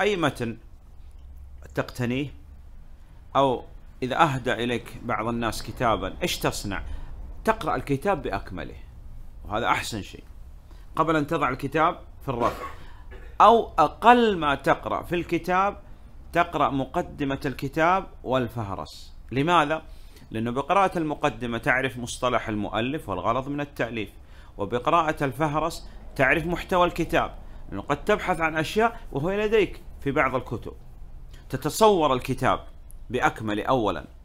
أي متن تقتنيه أو إذا أهدى إليك بعض الناس كتابا إيش تصنع تقرأ الكتاب بأكمله وهذا أحسن شيء قبل أن تضع الكتاب في الرف أو أقل ما تقرأ في الكتاب تقرأ مقدمة الكتاب والفهرس لماذا؟ لأنه بقراءة المقدمة تعرف مصطلح المؤلف والغرض من التأليف وبقراءة الفهرس تعرف محتوى الكتاب لأنه قد تبحث عن أشياء وهو لديك في بعض الكتب تتصور الكتاب بأكمله أولا